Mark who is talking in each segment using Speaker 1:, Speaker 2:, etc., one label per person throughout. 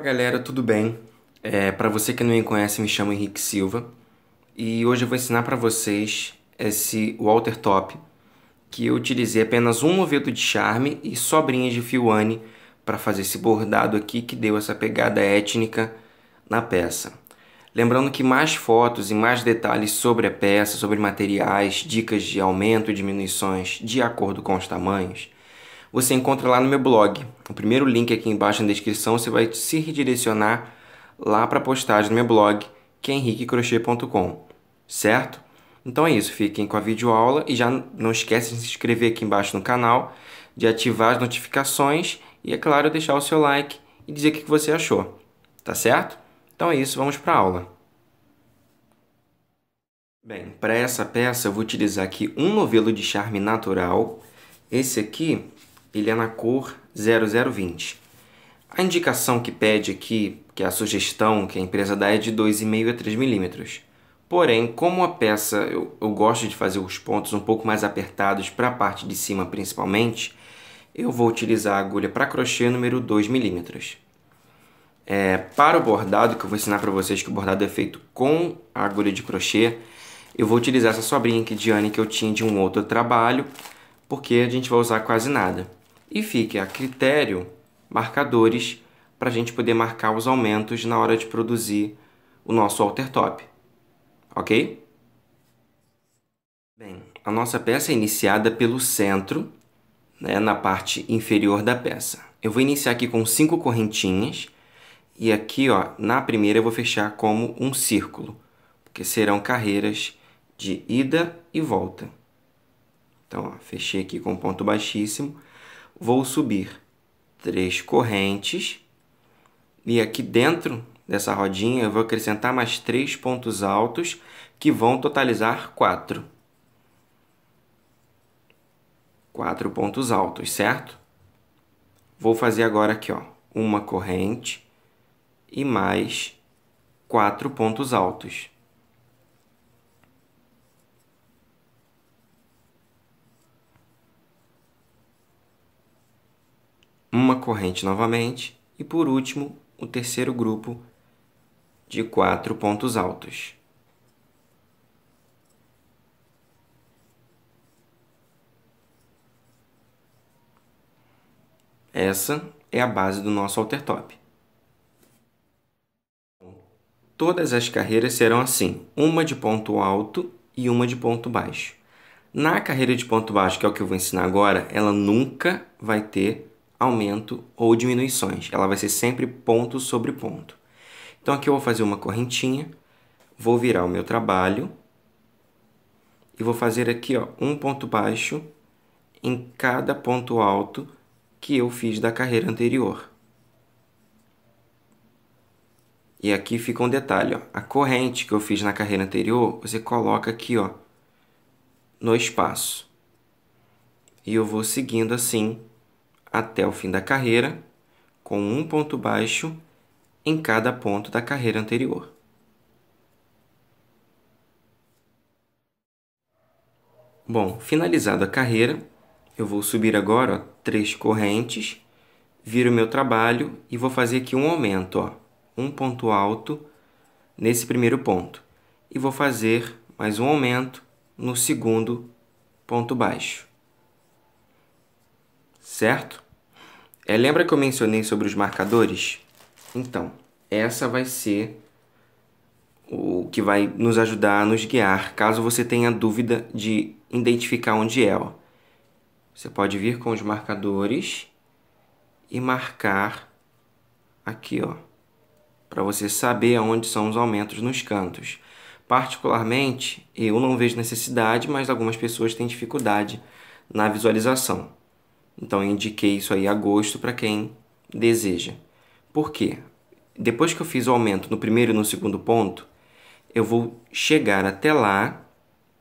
Speaker 1: Fala galera, tudo bem? É, para você que não me conhece, me chamo Henrique Silva e hoje eu vou ensinar para vocês esse Walter Top que eu utilizei apenas um novelo de charme e sobrinhas de fiwane para fazer esse bordado aqui que deu essa pegada étnica na peça. Lembrando que mais fotos e mais detalhes sobre a peça, sobre materiais, dicas de aumento e diminuições de acordo com os tamanhos você encontra lá no meu blog. O primeiro link aqui embaixo na descrição você vai se redirecionar lá para a postagem no meu blog, que é henriquecrochê.com, certo? Então é isso, fiquem com a videoaula e já não esquece de se inscrever aqui embaixo no canal, de ativar as notificações e, é claro, deixar o seu like e dizer o que você achou, tá certo? Então é isso, vamos para a aula. Bem, para essa peça eu vou utilizar aqui um novelo de charme natural. Esse aqui ele é na cor 0020. A indicação que pede aqui, que é a sugestão que a empresa dá, é de 2,5 a 3 milímetros. Porém, como a peça, eu, eu gosto de fazer os pontos um pouco mais apertados para a parte de cima principalmente, eu vou utilizar a agulha para crochê número 2 milímetros. É, para o bordado, que eu vou ensinar para vocês que o bordado é feito com a agulha de crochê, eu vou utilizar essa sobrinha aqui de Anne que eu tinha de um outro trabalho, porque a gente vai usar quase nada e fique a critério marcadores para a gente poder marcar os aumentos na hora de produzir o nosso alter top, ok? Bem, a nossa peça é iniciada pelo centro, né, na parte inferior da peça. Eu vou iniciar aqui com cinco correntinhas e aqui ó, na primeira eu vou fechar como um círculo, porque serão carreiras de ida e volta. Então, ó, fechei aqui com ponto baixíssimo vou subir três correntes e aqui dentro dessa rodinha eu vou acrescentar mais três pontos altos que vão totalizar quatro. Quatro pontos altos, certo? Vou fazer agora aqui, ó, uma corrente e mais quatro pontos altos. uma corrente novamente e por último o terceiro grupo de quatro pontos altos. Essa é a base do nosso altertop. Todas as carreiras serão assim, uma de ponto alto e uma de ponto baixo. Na carreira de ponto baixo, que é o que eu vou ensinar agora, ela nunca vai ter aumento ou diminuições. Ela vai ser sempre ponto sobre ponto. Então aqui eu vou fazer uma correntinha, vou virar o meu trabalho e vou fazer aqui ó, um ponto baixo em cada ponto alto que eu fiz da carreira anterior. E aqui fica um detalhe, ó, a corrente que eu fiz na carreira anterior, você coloca aqui ó, no espaço. E eu vou seguindo assim até o fim da carreira, com um ponto baixo em cada ponto da carreira anterior. Bom, finalizado a carreira, eu vou subir agora ó, três correntes, viro meu trabalho e vou fazer aqui um aumento, ó, um ponto alto nesse primeiro ponto. E vou fazer mais um aumento no segundo ponto baixo certo? É, lembra que eu mencionei sobre os marcadores? Então, essa vai ser o que vai nos ajudar a nos guiar, caso você tenha dúvida de identificar onde é. Ó. Você pode vir com os marcadores e marcar aqui, ó, para você saber onde são os aumentos nos cantos. Particularmente, eu não vejo necessidade, mas algumas pessoas têm dificuldade na visualização. Então eu indiquei isso aí a gosto para quem deseja. Por quê? Depois que eu fiz o aumento no primeiro e no segundo ponto, eu vou chegar até lá,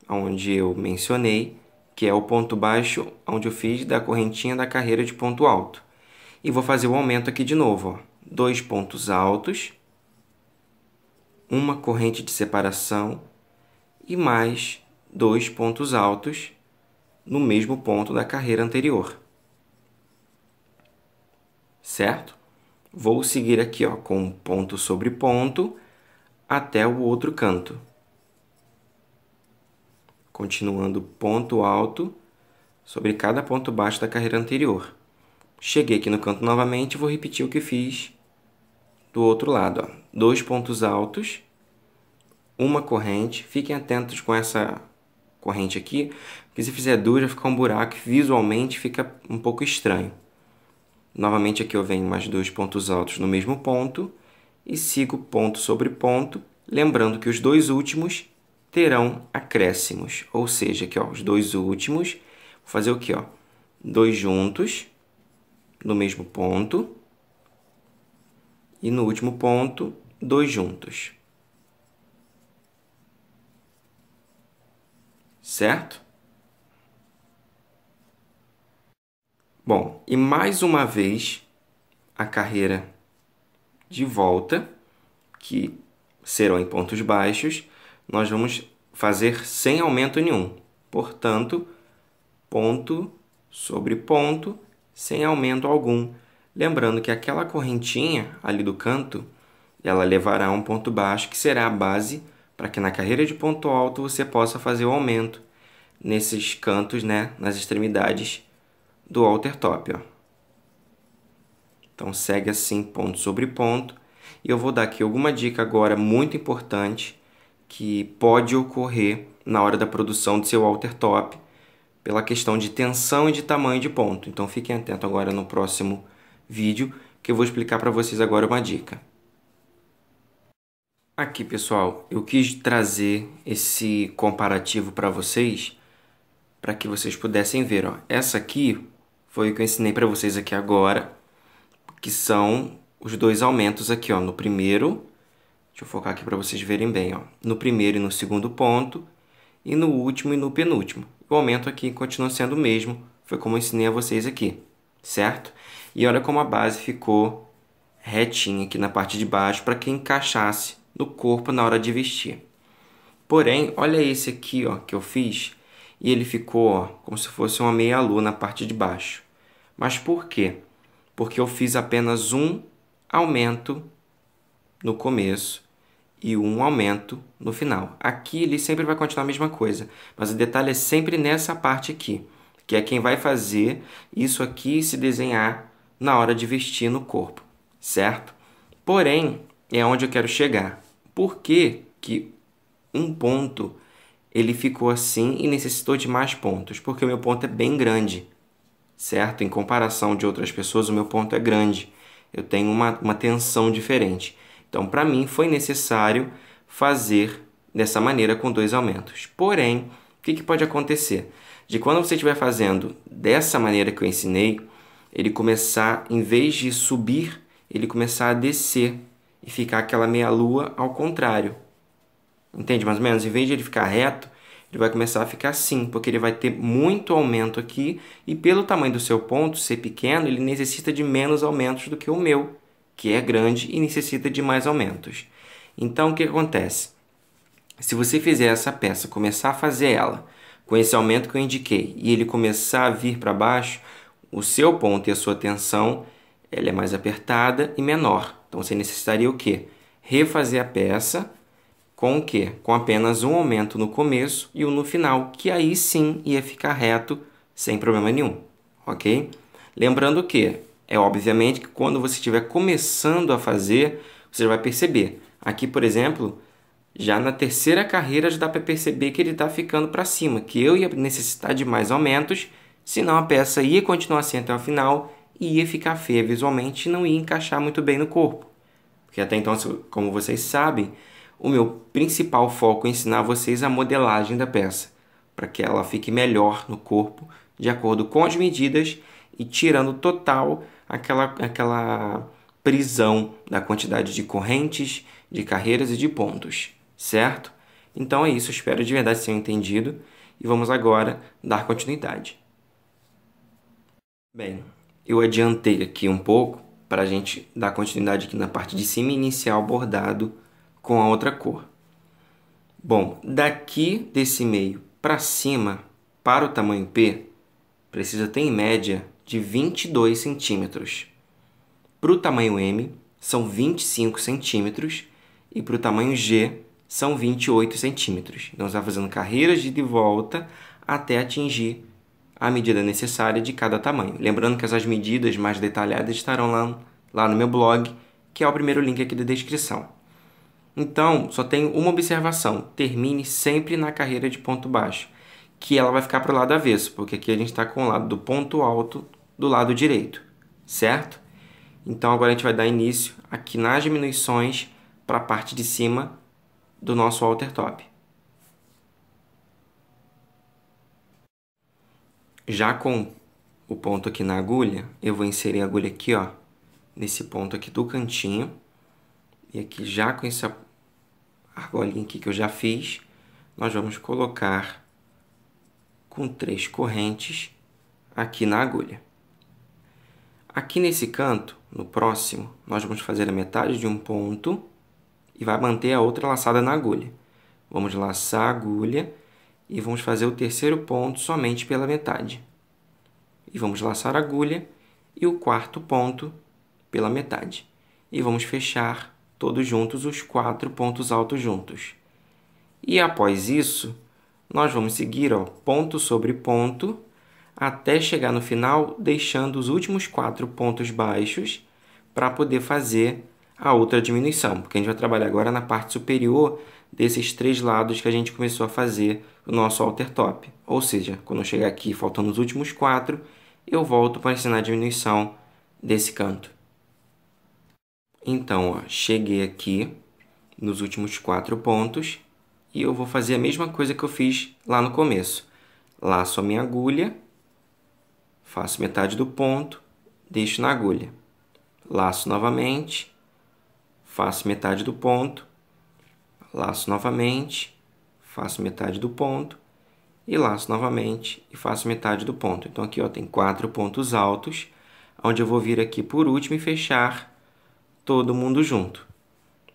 Speaker 1: onde eu mencionei, que é o ponto baixo onde eu fiz da correntinha da carreira de ponto alto. E vou fazer o aumento aqui de novo. Ó. Dois pontos altos, uma corrente de separação e mais dois pontos altos no mesmo ponto da carreira anterior certo? Vou seguir aqui ó, com ponto sobre ponto até o outro canto. Continuando ponto alto sobre cada ponto baixo da carreira anterior. Cheguei aqui no canto novamente vou repetir o que fiz do outro lado. Ó. Dois pontos altos, uma corrente. Fiquem atentos com essa corrente aqui, porque se fizer duas vai ficar um buraco visualmente fica um pouco estranho. Novamente aqui eu venho mais dois pontos altos no mesmo ponto e sigo ponto sobre ponto, lembrando que os dois últimos terão acréscimos, ou seja, que os dois últimos, vou fazer o que? Ó, dois juntos no mesmo ponto e no último ponto, dois juntos. Certo? Bom, e mais uma vez a carreira de volta, que serão em pontos baixos, nós vamos fazer sem aumento nenhum. Portanto, ponto sobre ponto, sem aumento algum. Lembrando que aquela correntinha ali do canto, ela levará a um ponto baixo, que será a base para que na carreira de ponto alto você possa fazer o aumento nesses cantos, né, nas extremidades do alter top. Ó. Então segue assim ponto sobre ponto. E eu vou dar aqui alguma dica agora muito importante que pode ocorrer na hora da produção do seu alter top pela questão de tensão e de tamanho de ponto. Então fiquem atentos agora no próximo vídeo que eu vou explicar para vocês agora uma dica. Aqui pessoal, eu quis trazer esse comparativo para vocês para que vocês pudessem ver. Ó. Essa aqui foi o que eu ensinei para vocês aqui agora, que são os dois aumentos aqui, ó, no primeiro, deixa eu focar aqui para vocês verem bem, ó, no primeiro e no segundo ponto, e no último e no penúltimo. O aumento aqui continua sendo o mesmo, foi como eu ensinei a vocês aqui, certo? E olha como a base ficou retinha aqui na parte de baixo para que encaixasse no corpo na hora de vestir. Porém, olha esse aqui ó, que eu fiz, e ele ficou como se fosse uma meia-lua na parte de baixo. Mas por quê? Porque eu fiz apenas um aumento no começo e um aumento no final. Aqui ele sempre vai continuar a mesma coisa, mas o detalhe é sempre nessa parte aqui, que é quem vai fazer isso aqui se desenhar na hora de vestir no corpo, certo? Porém, é onde eu quero chegar. Por que, que um ponto ele ficou assim e necessitou de mais pontos, porque o meu ponto é bem grande, certo? Em comparação de outras pessoas, o meu ponto é grande. Eu tenho uma, uma tensão diferente. Então, para mim, foi necessário fazer dessa maneira com dois aumentos. Porém, o que, que pode acontecer? De quando você estiver fazendo dessa maneira que eu ensinei, ele começar, em vez de subir, ele começar a descer e ficar aquela meia-lua ao contrário. Entende mais ou menos? Em vez de ele ficar reto, ele vai começar a ficar assim, porque ele vai ter muito aumento aqui e pelo tamanho do seu ponto ser pequeno, ele necessita de menos aumentos do que o meu, que é grande e necessita de mais aumentos. Então, o que acontece? Se você fizer essa peça, começar a fazer ela com esse aumento que eu indiquei e ele começar a vir para baixo, o seu ponto e a sua tensão ela é mais apertada e menor. Então, você necessitaria o quê? Refazer a peça com o quê? Com apenas um aumento no começo e um no final, que aí sim ia ficar reto sem problema nenhum, ok? Lembrando que é obviamente que quando você estiver começando a fazer, você vai perceber. Aqui, por exemplo, já na terceira carreira já dá para perceber que ele está ficando para cima, que eu ia necessitar de mais aumentos, senão a peça ia continuar assim até o final e ia ficar feia visualmente e não ia encaixar muito bem no corpo. Porque até então, como vocês sabem, o meu principal foco é ensinar vocês a modelagem da peça, para que ela fique melhor no corpo, de acordo com as medidas e tirando total aquela, aquela prisão da quantidade de correntes, de carreiras e de pontos, certo? Então é isso, espero de verdade ser entendido e vamos agora dar continuidade. Bem, eu adiantei aqui um pouco para a gente dar continuidade aqui na parte de cima inicial bordado com a outra cor. Bom, daqui desse meio para cima, para o tamanho P, precisa ter em média de 22 centímetros. Para o tamanho M, são 25 centímetros e para o tamanho G, são 28 centímetros. Então, você vai tá fazendo carreiras de volta até atingir a medida necessária de cada tamanho. Lembrando que essas medidas mais detalhadas estarão lá, lá no meu blog, que é o primeiro link aqui da descrição. Então, só tenho uma observação: termine sempre na carreira de ponto baixo, que ela vai ficar para o lado avesso, porque aqui a gente está com o lado do ponto alto do lado direito, certo? Então, agora a gente vai dar início aqui nas diminuições para a parte de cima do nosso alter top. Já com o ponto aqui na agulha, eu vou inserir a agulha aqui, ó, nesse ponto aqui do cantinho. E aqui já com essa argolinha aqui que eu já fiz, nós vamos colocar com três correntes aqui na agulha. Aqui nesse canto, no próximo, nós vamos fazer a metade de um ponto e vai manter a outra laçada na agulha. Vamos laçar a agulha e vamos fazer o terceiro ponto somente pela metade. E vamos laçar a agulha e o quarto ponto pela metade. E vamos fechar todos juntos os quatro pontos altos juntos. E após isso, nós vamos seguir ó, ponto sobre ponto até chegar no final, deixando os últimos quatro pontos baixos para poder fazer a outra diminuição, porque a gente vai trabalhar agora na parte superior desses três lados que a gente começou a fazer o nosso alter top. Ou seja, quando eu chegar aqui faltando os últimos quatro, eu volto para ensinar a diminuição desse canto. Então, ó, cheguei aqui nos últimos quatro pontos e eu vou fazer a mesma coisa que eu fiz lá no começo. Laço a minha agulha, faço metade do ponto, deixo na agulha. Laço novamente, faço metade do ponto, laço novamente, faço metade do ponto e laço novamente e faço metade do ponto. Então aqui ó, tem quatro pontos altos, onde eu vou vir aqui por último e fechar todo mundo junto.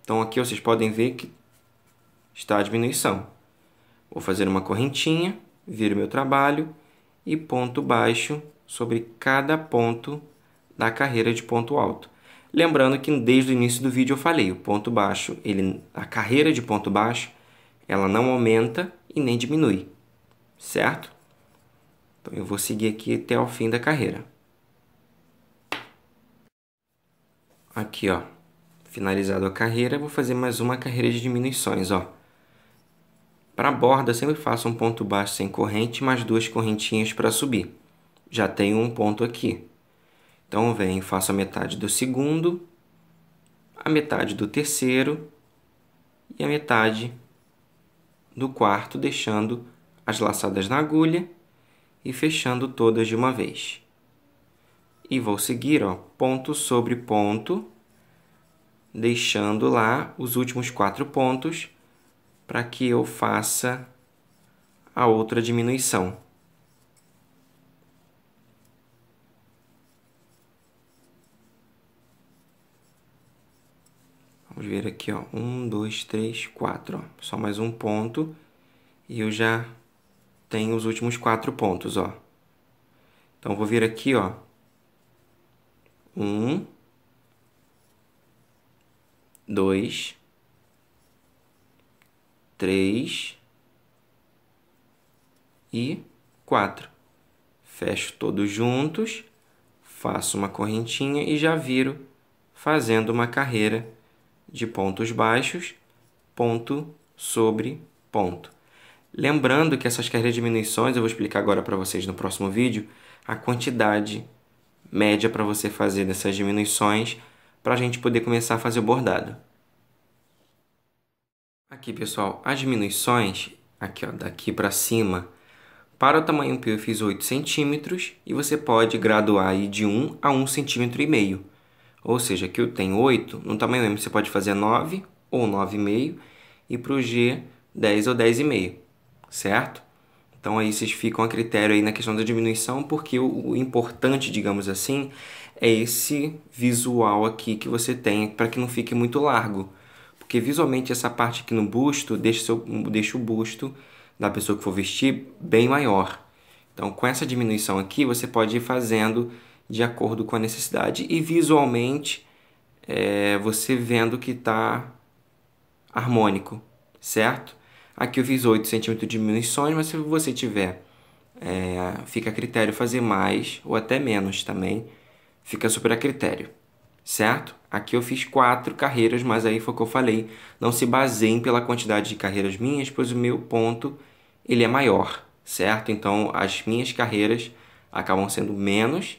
Speaker 1: Então aqui vocês podem ver que está a diminuição. Vou fazer uma correntinha, viro meu trabalho e ponto baixo sobre cada ponto da carreira de ponto alto. Lembrando que desde o início do vídeo eu falei, o ponto baixo, ele, a carreira de ponto baixo, ela não aumenta e nem diminui, certo? Então eu vou seguir aqui até o fim da carreira. Aqui, ó. Finalizado a carreira, vou fazer mais uma carreira de diminuições, ó. Para a borda, sempre faço um ponto baixo sem corrente, mais duas correntinhas para subir. Já tenho um ponto aqui. Então, vem, faço a metade do segundo, a metade do terceiro e a metade do quarto, deixando as laçadas na agulha e fechando todas de uma vez e vou seguir, ó, ponto sobre ponto, deixando lá os últimos quatro pontos para que eu faça a outra diminuição. Vamos ver aqui, ó, um, dois, três, quatro, ó, só mais um ponto e eu já tenho os últimos quatro pontos, ó. Então, vou vir aqui, ó, um, dois, três e quatro. Fecho todos juntos, faço uma correntinha e já viro fazendo uma carreira de pontos baixos, ponto sobre ponto. Lembrando que essas carreiras de diminuições, eu vou explicar agora para vocês no próximo vídeo, a quantidade média para você fazer dessas diminuições para a gente poder começar a fazer o bordado. Aqui, pessoal, as diminuições, aqui ó, daqui para cima, para o tamanho P eu fiz 8 centímetros e você pode graduar aí de 1 a 1 centímetro e meio. Ou seja, aqui eu tenho 8, no tamanho M você pode fazer 9 ou 9,5 e para o G 10 ou 10,5, certo? Então aí vocês ficam a critério aí na questão da diminuição, porque o, o importante, digamos assim, é esse visual aqui que você tem para que não fique muito largo. Porque visualmente essa parte aqui no busto deixa, seu, deixa o busto da pessoa que for vestir bem maior. Então com essa diminuição aqui você pode ir fazendo de acordo com a necessidade e visualmente é, você vendo que está harmônico, certo? Aqui eu fiz 8 centímetros de diminuições, mas se você tiver, é, fica a critério fazer mais ou até menos também, fica super a critério, certo? Aqui eu fiz 4 carreiras, mas aí foi o que eu falei, não se baseiem pela quantidade de carreiras minhas, pois o meu ponto ele é maior, certo? Então as minhas carreiras acabam sendo menos,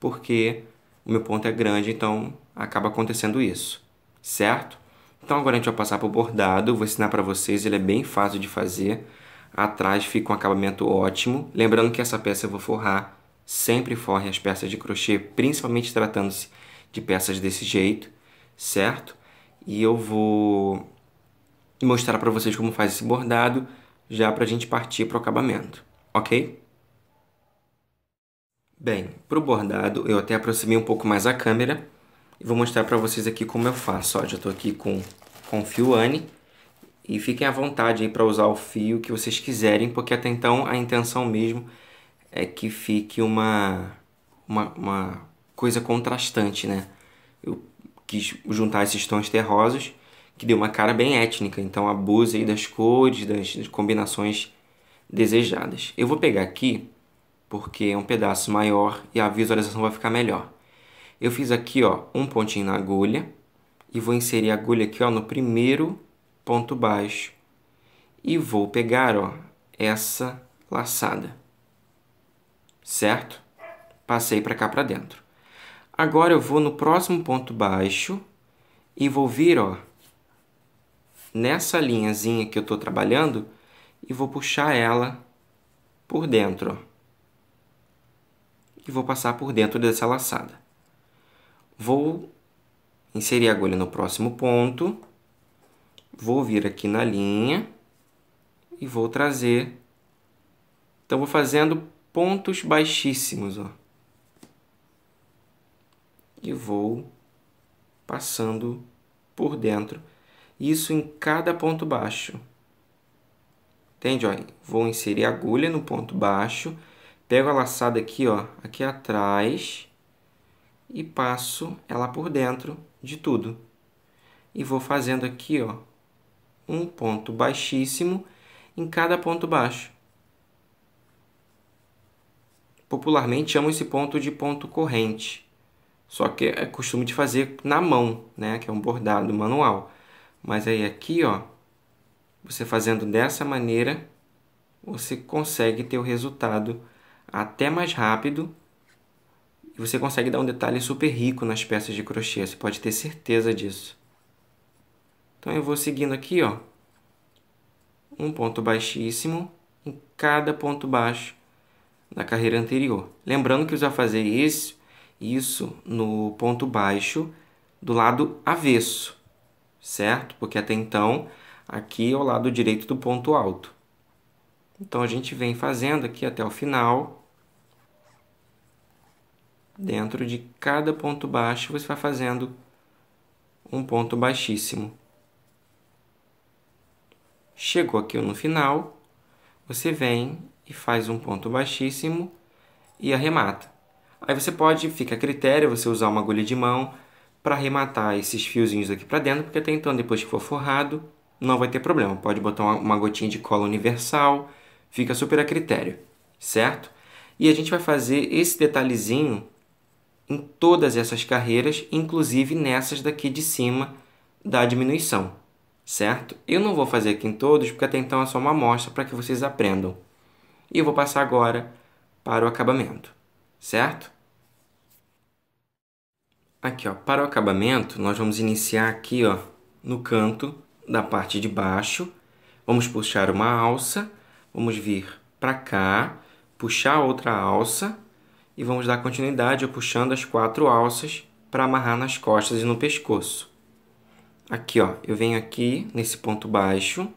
Speaker 1: porque o meu ponto é grande, então acaba acontecendo isso, certo? Então agora a gente vai passar para o bordado, vou ensinar para vocês, ele é bem fácil de fazer. Atrás fica um acabamento ótimo. Lembrando que essa peça eu vou forrar, sempre forre as peças de crochê, principalmente tratando-se de peças desse jeito, certo? E eu vou mostrar para vocês como faz esse bordado, já para a gente partir para o acabamento, ok? Bem, para o bordado eu até aproximei um pouco mais a câmera, e vou mostrar para vocês aqui como eu faço. Ó, já estou aqui com, com fio ANI. E fiquem à vontade aí para usar o fio que vocês quiserem, porque até então a intenção mesmo é que fique uma, uma, uma coisa contrastante, né? Eu quis juntar esses tons terrosos, que deu uma cara bem étnica. Então abuse aí das cores, das combinações desejadas. Eu vou pegar aqui, porque é um pedaço maior e a visualização vai ficar melhor. Eu fiz aqui, ó, um pontinho na agulha e vou inserir a agulha aqui, ó, no primeiro ponto baixo. E vou pegar, ó, essa laçada. Certo? Passei para cá para dentro. Agora eu vou no próximo ponto baixo e vou vir, ó, nessa linhazinha que eu estou trabalhando e vou puxar ela por dentro, ó. E vou passar por dentro dessa laçada. Vou inserir a agulha no próximo ponto, vou vir aqui na linha e vou trazer. Então, vou fazendo pontos baixíssimos, ó. E vou passando por dentro. Isso em cada ponto baixo. Entende? Ó, vou inserir a agulha no ponto baixo, pego a laçada aqui, ó, aqui atrás e passo ela por dentro de tudo. E vou fazendo aqui, ó, um ponto baixíssimo em cada ponto baixo. Popularmente chamo esse ponto de ponto corrente, só que é costume de fazer na mão, né, que é um bordado manual. Mas aí aqui, ó, você fazendo dessa maneira, você consegue ter o resultado até mais rápido e você consegue dar um detalhe super rico nas peças de crochê, você pode ter certeza disso. Então eu vou seguindo aqui, ó, um ponto baixíssimo em cada ponto baixo da carreira anterior. Lembrando que eu já fazer isso, isso no ponto baixo do lado avesso, certo? Porque até então aqui é o lado direito do ponto alto. Então a gente vem fazendo aqui até o final dentro de cada ponto baixo você vai fazendo um ponto baixíssimo. Chegou aqui no final, você vem e faz um ponto baixíssimo e arremata. Aí você pode, fica a critério, você usar uma agulha de mão para arrematar esses fiozinhos aqui para dentro, porque até então, depois que for forrado, não vai ter problema. Pode botar uma gotinha de cola universal, fica super a critério, certo? E a gente vai fazer esse detalhezinho em todas essas carreiras, inclusive nessas daqui de cima da diminuição, certo? Eu não vou fazer aqui em todos, porque até então é só uma amostra para que vocês aprendam. E eu vou passar agora para o acabamento, certo? Aqui, ó, para o acabamento, nós vamos iniciar aqui, ó, no canto da parte de baixo. Vamos puxar uma alça, vamos vir para cá, puxar outra alça e vamos dar continuidade puxando as quatro alças para amarrar nas costas e no pescoço. Aqui, ó, eu venho aqui nesse ponto baixo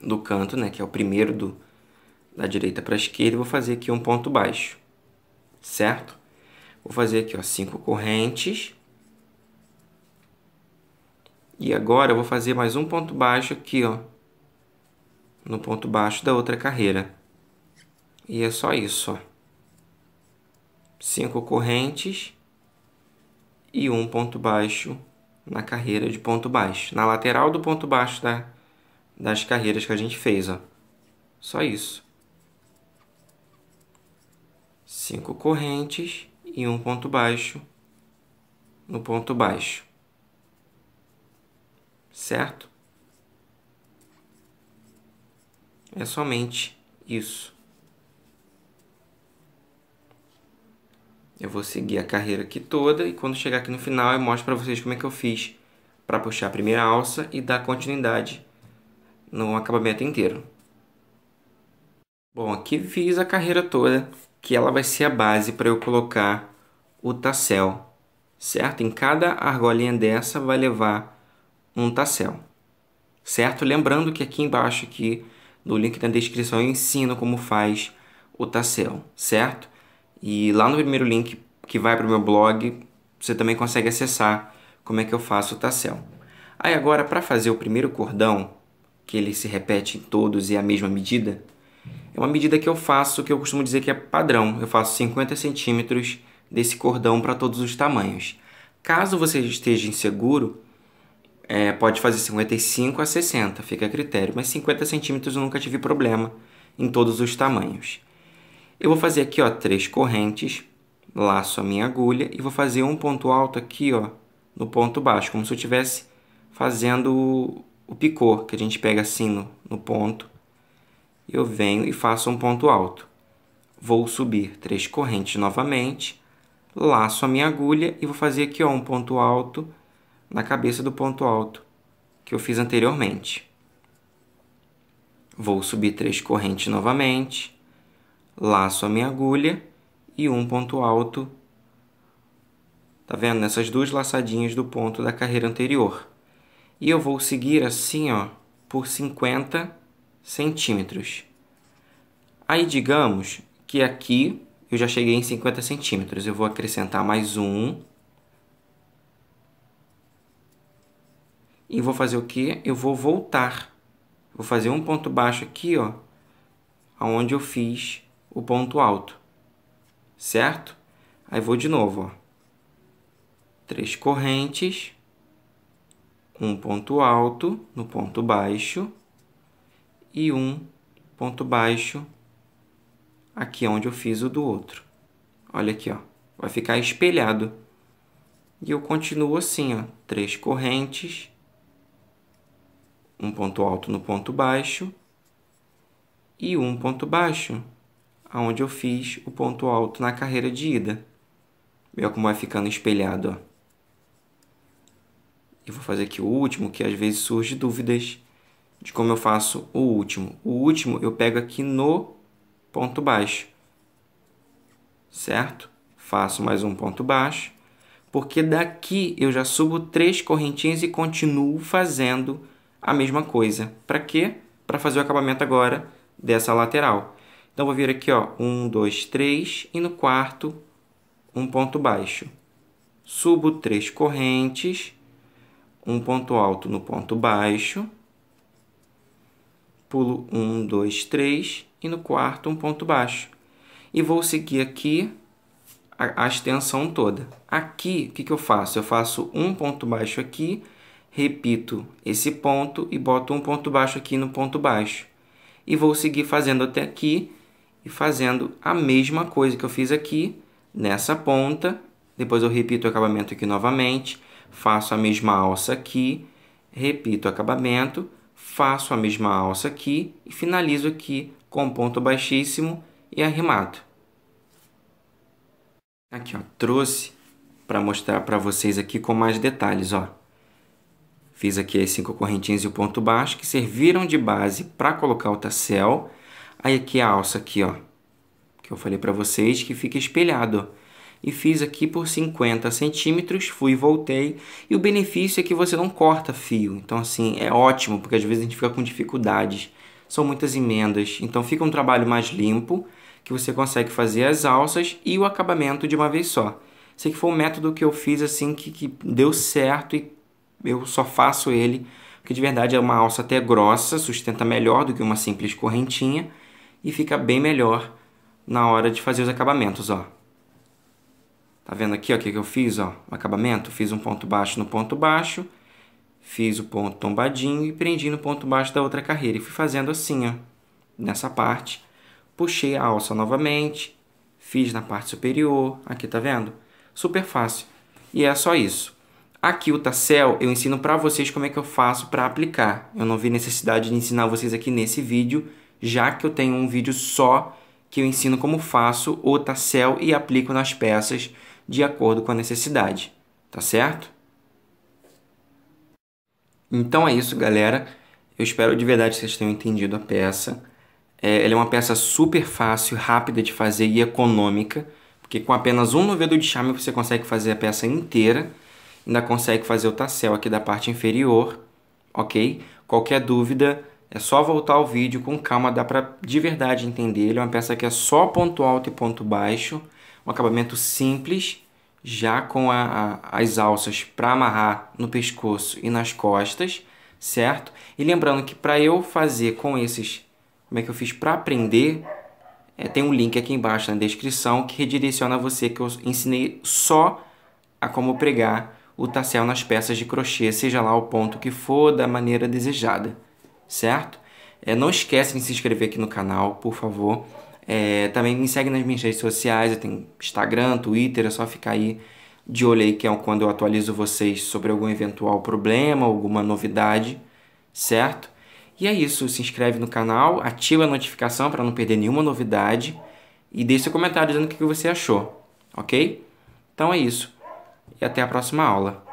Speaker 1: do canto, né, que é o primeiro do, da direita para a esquerda, e vou fazer aqui um ponto baixo, certo? Vou fazer aqui, ó, cinco correntes. E agora eu vou fazer mais um ponto baixo aqui, ó, no ponto baixo da outra carreira. E é só isso, ó cinco correntes e um ponto baixo na carreira de ponto baixo, na lateral do ponto baixo da, das carreiras que a gente fez, ó. Só isso. Cinco correntes e um ponto baixo no ponto baixo. Certo? É somente isso. eu vou seguir a carreira aqui toda e quando chegar aqui no final eu mostro para vocês como é que eu fiz para puxar a primeira alça e dar continuidade no acabamento inteiro. Bom, aqui fiz a carreira toda, que ela vai ser a base para eu colocar o tassel, certo? Em cada argolinha dessa vai levar um tassel, certo? Lembrando que aqui embaixo, aqui no link na descrição, eu ensino como faz o tassel, certo? E lá no primeiro link que vai para o meu blog, você também consegue acessar como é que eu faço o tá, tassel. Aí agora, para fazer o primeiro cordão, que ele se repete em todos e é a mesma medida, é uma medida que eu faço que eu costumo dizer que é padrão. Eu faço 50 centímetros desse cordão para todos os tamanhos. Caso você esteja inseguro, é, pode fazer 55 a 60, fica a critério, mas 50 centímetros eu nunca tive problema em todos os tamanhos. Eu vou fazer aqui, ó, três correntes, laço a minha agulha e vou fazer um ponto alto aqui, ó, no ponto baixo, como se eu estivesse fazendo o, picô, que a gente pega assim no, no ponto. Eu venho e faço um ponto alto. Vou subir três correntes novamente, laço a minha agulha e vou fazer aqui, ó, um ponto alto na cabeça do ponto alto que eu fiz anteriormente. Vou subir três correntes novamente laço a minha agulha e um ponto alto. Tá vendo? Nessas duas laçadinhas do ponto da carreira anterior. E eu vou seguir assim, ó, por 50 centímetros. Aí digamos que aqui eu já cheguei em 50 centímetros. Eu vou acrescentar mais um. E vou fazer o que? Eu vou voltar. Vou fazer um ponto baixo aqui, ó. Onde eu fiz o ponto alto, certo? Aí vou de novo, ó. Três correntes, um ponto alto no ponto baixo e um ponto baixo aqui onde eu fiz o do outro. Olha aqui, ó. Vai ficar espelhado. E eu continuo assim, ó. Três correntes, um ponto alto no ponto baixo e um ponto baixo aonde eu fiz o ponto alto na carreira de ida. Olha como vai ficando espelhado. Ó. Eu vou fazer aqui o último, que às vezes surge dúvidas de como eu faço o último. O último eu pego aqui no ponto baixo, certo? Faço mais um ponto baixo, porque daqui eu já subo três correntinhas e continuo fazendo a mesma coisa. Para quê? Para fazer o acabamento agora dessa lateral. Então, vou vir aqui, ó, 1, 2, 3, e no quarto, um ponto baixo. Subo três correntes, um ponto alto no ponto baixo, pulo 1, 2, 3, e no quarto, um ponto baixo. E vou seguir aqui a, a extensão toda. Aqui, o que, que eu faço? Eu faço um ponto baixo aqui, repito esse ponto e boto um ponto baixo aqui no ponto baixo. E vou seguir fazendo até aqui e fazendo a mesma coisa que eu fiz aqui nessa ponta. Depois eu repito o acabamento aqui novamente, faço a mesma alça aqui, repito o acabamento, faço a mesma alça aqui e finalizo aqui com um ponto baixíssimo e arremato. Aqui, ó, trouxe para mostrar para vocês aqui com mais detalhes, ó. Fiz aqui as cinco correntinhas e o ponto baixo que serviram de base para colocar o tassel Aí aqui a alça aqui, ó, que eu falei para vocês que fica espelhado. E fiz aqui por 50 centímetros, fui e voltei. E o benefício é que você não corta fio. Então, assim, é ótimo, porque às vezes a gente fica com dificuldades. São muitas emendas. Então, fica um trabalho mais limpo, que você consegue fazer as alças e o acabamento de uma vez só. sei que foi um método que eu fiz, assim, que, que deu certo e eu só faço ele porque de verdade é uma alça até grossa, sustenta melhor do que uma simples correntinha e fica bem melhor na hora de fazer os acabamentos, ó. Tá vendo aqui, ó, o que, que eu fiz, ó, o acabamento? Fiz um ponto baixo no ponto baixo, fiz o ponto tombadinho e prendi no ponto baixo da outra carreira. E fui fazendo assim, ó, nessa parte. Puxei a alça novamente, fiz na parte superior, aqui, tá vendo? Super fácil. E é só isso. Aqui o tassel eu ensino para vocês como é que eu faço para aplicar. Eu não vi necessidade de ensinar vocês aqui nesse vídeo, já que eu tenho um vídeo só que eu ensino como faço o tassel tá e aplico nas peças de acordo com a necessidade, tá certo? Então é isso, galera. Eu espero de verdade que vocês tenham entendido a peça. É, ela é uma peça super fácil, rápida de fazer e econômica, porque com apenas um novedo de chame você consegue fazer a peça inteira, ainda consegue fazer o tassel tá aqui da parte inferior, ok? Qualquer dúvida, é só voltar ao vídeo com calma, dá para de verdade entender. Ele é uma peça que é só ponto alto e ponto baixo, um acabamento simples, já com a, a, as alças para amarrar no pescoço e nas costas, certo? E lembrando que para eu fazer com esses, como é que eu fiz para aprender, é, tem um link aqui embaixo na descrição que redireciona você que eu ensinei só a como pregar o tassel nas peças de crochê, seja lá o ponto que for, da maneira desejada certo? É, não esquece de se inscrever aqui no canal, por favor. É, também me segue nas minhas redes sociais, eu tenho Instagram, Twitter, é só ficar aí de olho aí que é quando eu atualizo vocês sobre algum eventual problema, alguma novidade, certo? E é isso, se inscreve no canal, ativa a notificação para não perder nenhuma novidade e deixe seu comentário dizendo o que você achou, ok? Então é isso e até a próxima aula.